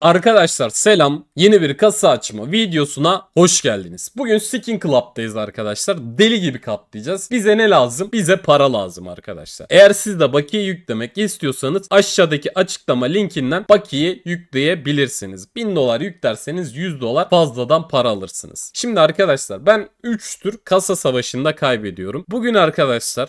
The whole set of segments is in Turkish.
Arkadaşlar selam. Yeni bir kasa açma videosuna hoş geldiniz. Bugün Skin Club'dayız arkadaşlar. Deli gibi kaplayacağız. Bize ne lazım? Bize para lazım arkadaşlar. Eğer siz de bakiye yüklemek istiyorsanız aşağıdaki açıklama linkinden bakiye yükleyebilirsiniz. 1000 dolar yüklerseniz 100 dolar fazladan para alırsınız. Şimdi arkadaşlar ben 3 tür kasa savaşında kaybediyorum. Bugün arkadaşlar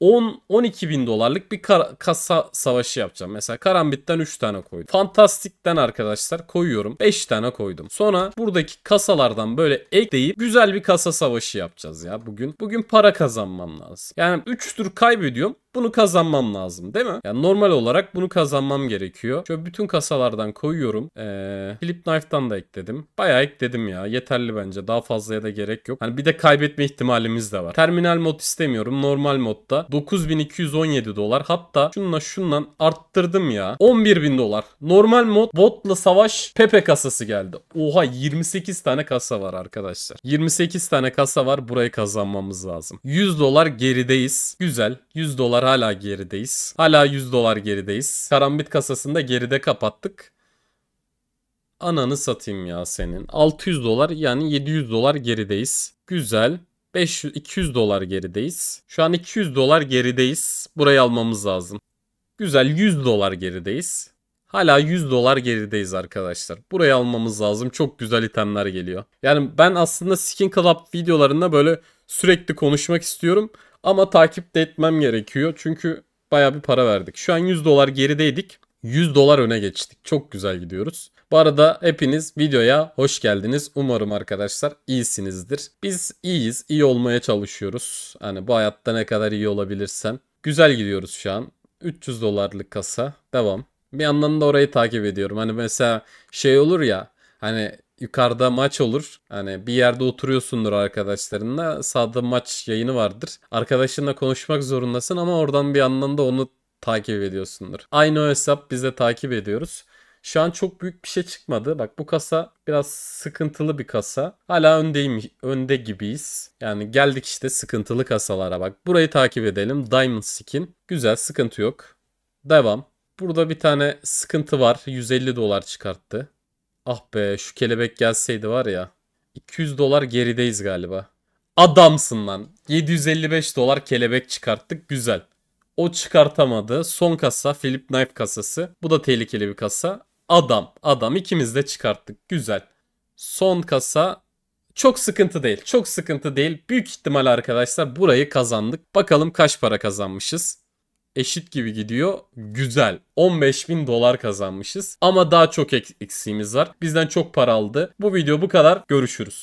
10-12 bin dolarlık bir kasa savaşı yapacağım. Mesela Karambit'ten 3 tane koydum. Fantastik'ten arkadaşlar koydum koyuyorum. 5 tane koydum. Sonra buradaki kasalardan böyle ekleyip güzel bir kasa savaşı yapacağız ya bugün. Bugün para kazanmam lazım. Yani 3 tur kaybediyorum. Bunu kazanmam lazım değil mi? Yani normal olarak bunu kazanmam gerekiyor. Şöyle bütün kasalardan koyuyorum. Ee, Flip Knife'dan da ekledim. Bayağı ekledim ya. Yeterli bence. Daha fazlaya da gerek yok. Hani bir de kaybetme ihtimalimiz de var. Terminal mod istemiyorum. Normal modda 9217 dolar. Hatta şununla şundan arttırdım ya. 11000 dolar. Normal mod botla savaş Pepe kasası geldi. Oha 28 tane kasa var arkadaşlar. 28 tane kasa var. Burayı kazanmamız lazım. 100 dolar gerideyiz. Güzel. 100 dolar dolar hala gerideyiz. Hala 100 dolar gerideyiz. Karambit kasasında geride kapattık. Ananı satayım ya senin. 600 dolar yani 700 dolar gerideyiz. Güzel. 500 200 dolar gerideyiz. Şu an 200 dolar gerideyiz. Burayı almamız lazım. Güzel 100 dolar gerideyiz. Hala 100 dolar gerideyiz arkadaşlar. Burayı almamız lazım. Çok güzel itemler geliyor. Yani ben aslında Skin Club videolarında böyle sürekli konuşmak istiyorum. Ama takip de etmem gerekiyor. Çünkü baya bir para verdik. Şu an 100 dolar gerideydik. 100 dolar öne geçtik. Çok güzel gidiyoruz. Bu arada hepiniz videoya hoş geldiniz. Umarım arkadaşlar iyisinizdir. Biz iyiyiz. iyi olmaya çalışıyoruz. Hani bu hayatta ne kadar iyi olabilirsen, Güzel gidiyoruz şu an. 300 dolarlık kasa. Devam. Bir yandan da orayı takip ediyorum. Hani mesela şey olur ya. Hani yukarıda maç olur. Hani bir yerde oturuyorsundur arkadaşlarınla. Sağda maç yayını vardır. Arkadaşınla konuşmak zorundasın ama oradan bir yandan da onu takip ediyorsundur. Aynı o hesap biz de takip ediyoruz. Şu an çok büyük bir şey çıkmadı. Bak bu kasa biraz sıkıntılı bir kasa. Hala öndeyim, önde gibiyiz. Yani geldik işte sıkıntılı kasalara bak. Burayı takip edelim. Diamond skin. Güzel sıkıntı yok. Devam. Burada bir tane sıkıntı var. 150 dolar çıkarttı. Ah be şu kelebek gelseydi var ya. 200 dolar gerideyiz galiba. Adamsın lan. 755 dolar kelebek çıkarttık güzel. O çıkartamadı. Son kasa Philip Knight kasası. Bu da tehlikeli bir kasa. Adam adam ikimiz de çıkarttık güzel. Son kasa çok sıkıntı değil. Çok sıkıntı değil. Büyük ihtimal arkadaşlar burayı kazandık. Bakalım kaç para kazanmışız eşit gibi gidiyor. Güzel. 15 bin dolar kazanmışız. Ama daha çok eksiğimiz var. Bizden çok para aldı. Bu video bu kadar. Görüşürüz.